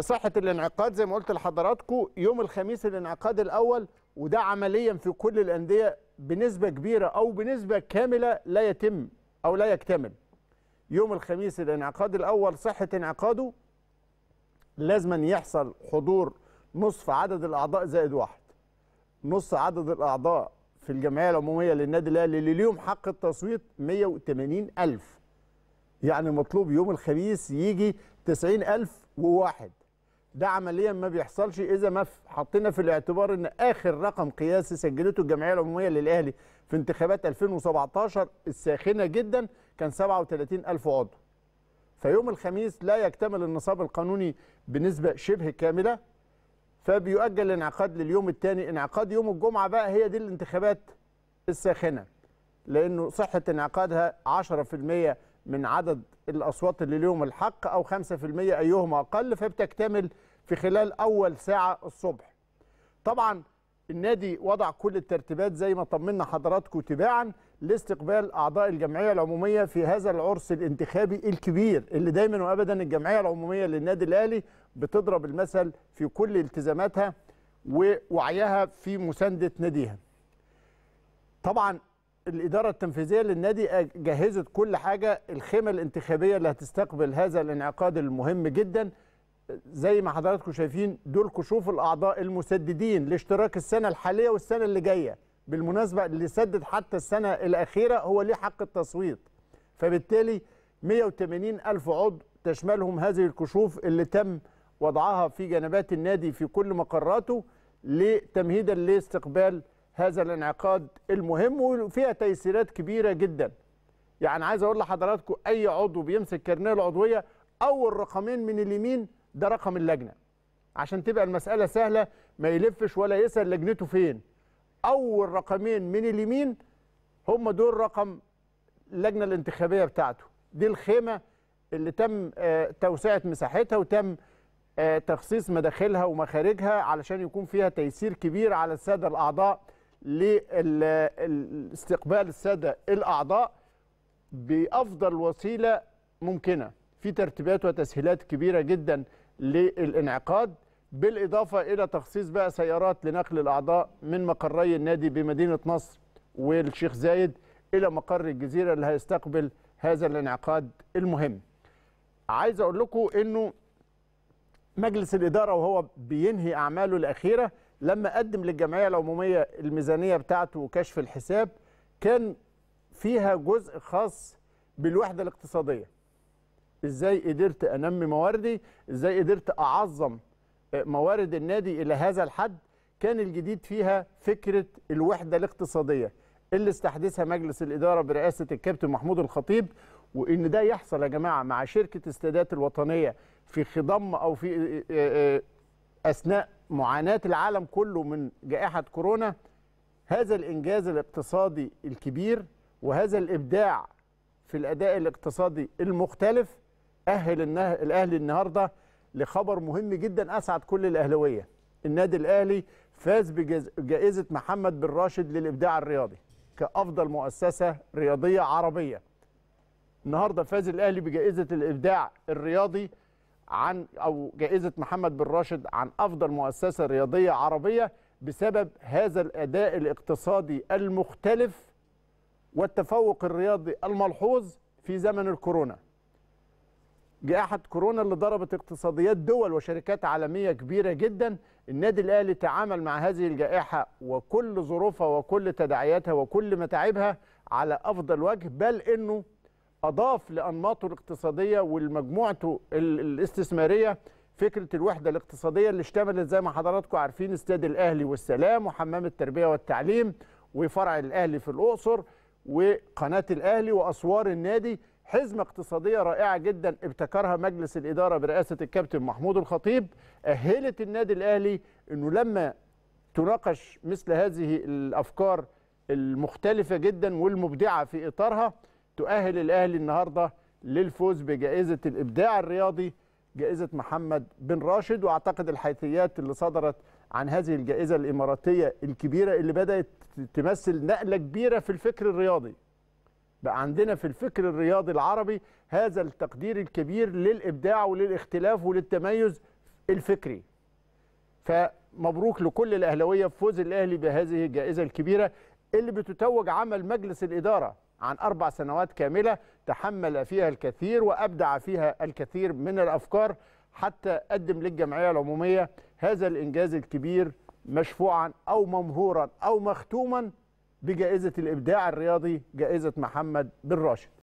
صحه الانعقاد زي ما قلت لحضراتكم يوم الخميس الانعقاد الاول وده عمليا في كل الانديه بنسبه كبيره او بنسبه كامله لا يتم او لا يكتمل يوم الخميس الانعقاد الاول صحه انعقاده لازما يحصل حضور نصف عدد الاعضاء زائد واحد نص عدد الاعضاء في الجمعيه العموميه للنادي الاهلي اللي ليهم حق التصويت 180 الف يعني مطلوب يوم الخميس يجي 90 الف وواحد ده عمليا ما بيحصلش اذا ما حطينا في الاعتبار ان اخر رقم قياسي سجلته الجمعيه العموميه للاهلي في انتخابات 2017 الساخنه جدا كان 37000 عضو. فيوم الخميس لا يكتمل النصاب القانوني بنسبه شبه كامله فبيؤجل الانعقاد لليوم الثاني، انعقاد يوم الجمعه بقى هي دي الانتخابات الساخنه. لانه صحه انعقادها 10% من عدد الأصوات اللي ليهم الحق أو 5% أيهما أقل فبتكتمل في خلال أول ساعة الصبح طبعا النادي وضع كل الترتيبات زي ما طمنا حضراتكم تباعا لاستقبال أعضاء الجمعية العمومية في هذا العرس الانتخابي الكبير اللي دايما وأبدا الجمعية العمومية للنادي الأهلي بتضرب المثل في كل التزاماتها ووعيها في مساندة ناديها طبعا الاداره التنفيذيه للنادي جهزت كل حاجه الخيمه الانتخابيه اللي هتستقبل هذا الانعقاد المهم جدا زي ما حضراتكم شايفين دول كشوف الاعضاء المسددين لاشتراك السنه الحاليه والسنه اللي جايه بالمناسبه اللي سدد حتى السنه الاخيره هو ليه حق التصويت فبالتالي 180 الف عضو تشملهم هذه الكشوف اللي تم وضعها في جنبات النادي في كل مقراته لتمهيدا لاستقبال هذا الانعقاد المهم وفيها تيسيرات كبيره جدا يعني عايز اقول لحضراتكم اي عضو بيمسك كارنيه العضويه اول رقمين من اليمين ده رقم اللجنه عشان تبقى المساله سهله ما يلفش ولا يسال لجنته فين اول رقمين من اليمين هم دول رقم اللجنه الانتخابيه بتاعته دي الخيمه اللي تم آه، توسعه مساحتها وتم آه، تخصيص مداخلها ومخارجها علشان يكون فيها تيسير كبير على الساده الاعضاء لاستقبال الساده الاعضاء بافضل وسيله ممكنه في ترتيبات وتسهيلات كبيره جدا للانعقاد بالاضافه الى تخصيص بقى سيارات لنقل الاعضاء من مقري النادي بمدينه نصر والشيخ زايد الى مقر الجزيره اللي هيستقبل هذا الانعقاد المهم. عايز اقول لكم انه مجلس الاداره وهو بينهي اعماله الاخيره لما قدم للجمعيه العموميه الميزانيه بتاعته وكشف الحساب كان فيها جزء خاص بالوحده الاقتصاديه ازاي قدرت انمي مواردي ازاي قدرت اعظم آه، موارد النادي الى هذا الحد كان الجديد فيها فكره الوحده الاقتصاديه اللي استحدثها مجلس الاداره برئاسه الكابتن محمود الخطيب وان ده يحصل يا جماعه مع شركه السادات الوطنيه في خضم او في آه، آه، اثناء معاناة العالم كله من جائحة كورونا هذا الإنجاز الاقتصادي الكبير وهذا الإبداع في الأداء الاقتصادي المختلف أهل الأهلي النهاردة لخبر مهم جدا أسعد كل الأهلوية النادي الأهلي فاز بجائزة محمد بن راشد للإبداع الرياضي كأفضل مؤسسة رياضية عربية النهارده فاز الأهلي بجائزة الإبداع الرياضي عن او جائزه محمد بن راشد عن افضل مؤسسه رياضيه عربيه بسبب هذا الاداء الاقتصادي المختلف والتفوق الرياضي الملحوظ في زمن الكورونا. جائحه كورونا اللي ضربت اقتصاديات دول وشركات عالميه كبيره جدا، النادي الاهلي تعامل مع هذه الجائحه وكل ظروفها وكل تداعياتها وكل متاعبها على افضل وجه بل انه اضاف لانماطه الاقتصاديه ولمجموعته الاستثماريه فكره الوحده الاقتصاديه اللي اشتملت زي ما حضراتكم عارفين استاد الاهلي والسلام وحمام التربيه والتعليم وفرع الاهلي في الاقصر وقناه الاهلي واسوار النادي حزمه اقتصاديه رائعه جدا ابتكرها مجلس الاداره برئاسه الكابتن محمود الخطيب اهلت النادي الاهلي انه لما تناقش مثل هذه الافكار المختلفه جدا والمبدعه في اطارها تؤهل الاهلي النهارده للفوز بجائزه الابداع الرياضي جائزه محمد بن راشد واعتقد الحيثيات اللي صدرت عن هذه الجائزه الاماراتيه الكبيره اللي بدات تمثل نقله كبيره في الفكر الرياضي. بقى عندنا في الفكر الرياضي العربي هذا التقدير الكبير للابداع وللاختلاف وللتميز الفكري. فمبروك لكل الاهلاويه بفوز الاهلي بهذه الجائزه الكبيره اللي بتتوج عمل مجلس الاداره عن أربع سنوات كاملة تحمل فيها الكثير وأبدع فيها الكثير من الأفكار حتى قدم للجمعية العمومية هذا الإنجاز الكبير مشفوعا أو ممهورا أو مختوما بجائزة الإبداع الرياضي جائزة محمد بن راشد